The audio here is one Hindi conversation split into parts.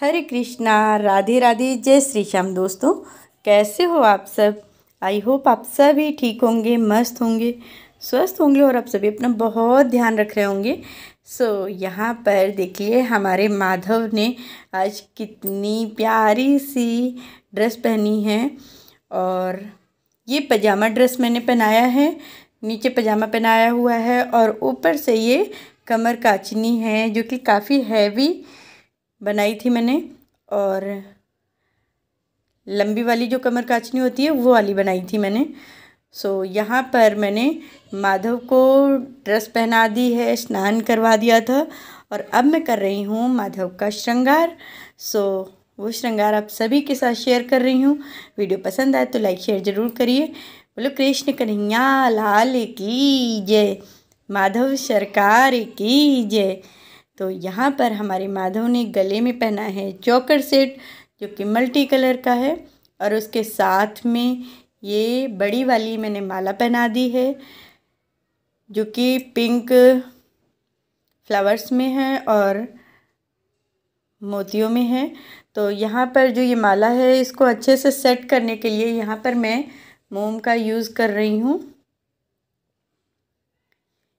हरे कृष्णा राधे राधे जय श्री श्याम दोस्तों कैसे हो आप सब आई होप आप सभी ठीक होंगे मस्त होंगे स्वस्थ होंगे और आप सभी अपना बहुत ध्यान रख रहे होंगे सो so, यहाँ पर देखिए हमारे माधव ने आज कितनी प्यारी सी ड्रेस पहनी है और ये पजामा ड्रेस मैंने पहनाया है नीचे पजामा पहनाया हुआ है और ऊपर से ये कमर काचनी है जो कि काफ़ी हैवी बनाई थी मैंने और लंबी वाली जो कमर काचनी होती है वो वाली बनाई थी मैंने सो so, यहाँ पर मैंने माधव को ड्रेस पहना दी है स्नान करवा दिया था और अब मैं कर रही हूँ माधव का श्रृंगार सो so, वो श्रृंगार आप सभी के साथ शेयर कर रही हूँ वीडियो पसंद आए तो लाइक शेयर ज़रूर करिए बोलो कृष्ण कन्हैया लाल की जय माधव सरकार की जय तो यहाँ पर हमारे माधव ने गले में पहना है चौकर सेट जो कि मल्टी कलर का है और उसके साथ में ये बड़ी वाली मैंने माला पहना दी है जो कि पिंक फ्लावर्स में है और मोतियों में है तो यहाँ पर जो ये माला है इसको अच्छे से सेट करने के लिए यहाँ पर मैं मोम का यूज़ कर रही हूँ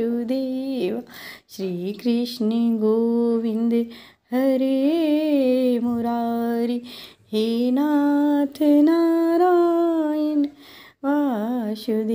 वासुदेव कृष्ण गोविंद हरे मुरारी हे नाथ नारायण वासुदेवा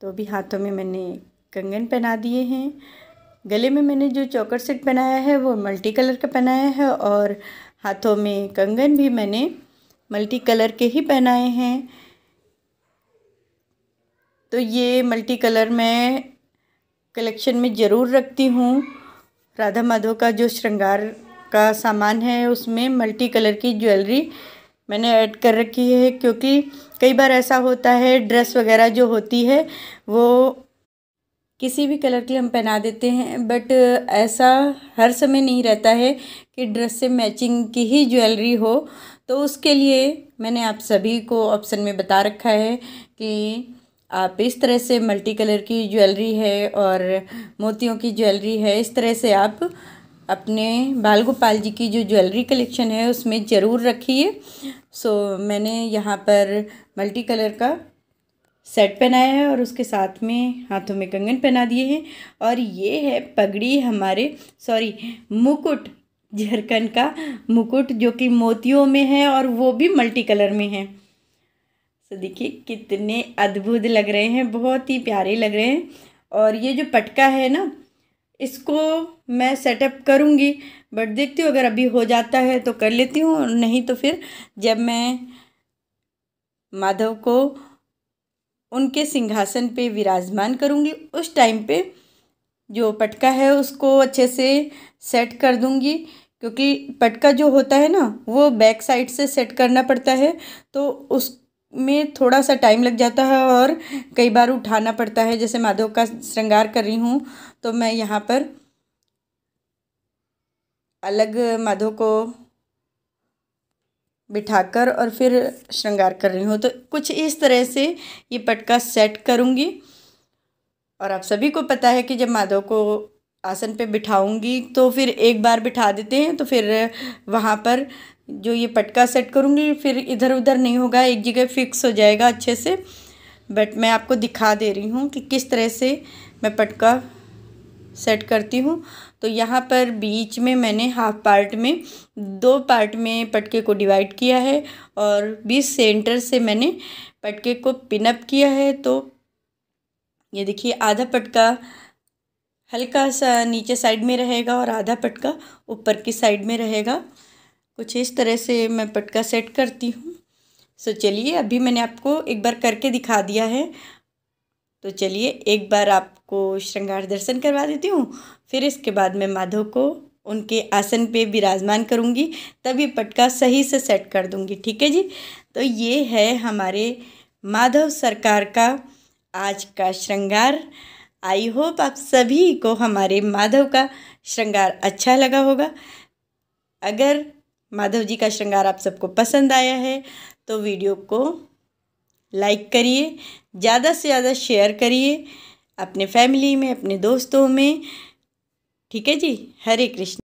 तो अभी हाथों में मैंने कंगन पहना दिए हैं गले में मैंने जो चौकर सेट पहनाया है वो मल्टी कलर का पहनाया है और हाथों में कंगन भी मैंने मल्टी कलर के ही पहनाए हैं तो ये मल्टी कलर मैं कलेक्शन में ज़रूर रखती हूँ राधा माधव का जो श्रृंगार का सामान है उसमें मल्टी कलर की ज्वेलरी मैंने ऐड कर रखी है क्योंकि कई बार ऐसा होता है ड्रेस वगैरह जो होती है वो किसी भी कलर की हम पहना देते हैं बट ऐसा हर समय नहीं रहता है कि ड्रेस से मैचिंग की ही ज्वेलरी हो तो उसके लिए मैंने आप सभी को ऑप्शन में बता रखा है कि आप इस तरह से मल्टी कलर की ज्वेलरी है और मोतियों की ज्वेलरी है इस तरह से आप अपने बाल गोपाल जी की जो ज्वेलरी कलेक्शन है उसमें ज़रूर रखिए सो मैंने यहाँ पर मल्टी कलर का सेट पहनाया है और उसके साथ में हाथों में कंगन पहना दिए हैं और ये है पगड़ी हमारे सॉरी मुकुट झरकन का मुकुट जो कि मोतियों में है और वो भी मल्टी कलर में है तो देखिए कितने अद्भुत लग रहे हैं बहुत ही प्यारे लग रहे हैं और ये जो पटका है ना इसको मैं सेटअप करूँगी बट देखती हूँ अगर अभी हो जाता है तो कर लेती हूँ नहीं तो फिर जब मैं माधव को उनके सिंहासन पे विराजमान करूँगी उस टाइम पे जो पटका है उसको अच्छे से सेट कर दूँगी क्योंकि पटका जो होता है ना वो बैक साइड से सेट करना पड़ता है तो उस में थोड़ा सा टाइम लग जाता है और कई बार उठाना पड़ता है जैसे माधव का श्रृंगार कर रही हूँ तो मैं यहाँ पर अलग माधव को बिठाकर और फिर श्रृंगार कर रही हूँ तो कुछ इस तरह से ये पटका सेट करूँगी और आप सभी को पता है कि जब माधव को आसन पे बिठाऊंगी तो फिर एक बार बिठा देते हैं तो फिर वहाँ पर जो ये पटका सेट करूँगी फिर इधर उधर नहीं होगा एक जगह फिक्स हो जाएगा अच्छे से बट मैं आपको दिखा दे रही हूँ कि किस तरह से मैं पटका सेट करती हूँ तो यहाँ पर बीच में मैंने हाफ पार्ट में दो पार्ट में पटके को डिवाइड किया है और बीस सेंटर से मैंने पटके को पिनअप किया है तो ये देखिए आधा पटका हल्का सा नीचे साइड में रहेगा और आधा पटका ऊपर की साइड में रहेगा कुछ इस तरह से मैं पटका सेट करती हूँ सो चलिए अभी मैंने आपको एक बार करके दिखा दिया है तो चलिए एक बार आपको श्रृंगार दर्शन करवा देती हूँ फिर इसके बाद मैं माधव को उनके आसन पे विराजमान करूँगी तभी पटका सही से सेट कर दूँगी ठीक है जी तो ये है हमारे माधव सरकार का आज का श्रृंगार आई होप आप सभी को हमारे माधव का श्रृंगार अच्छा लगा होगा अगर माधव जी का श्रृंगार आप सबको पसंद आया है तो वीडियो को लाइक करिए ज़्यादा से ज़्यादा शेयर करिए अपने फैमिली में अपने दोस्तों में ठीक है जी हरे कृष्ण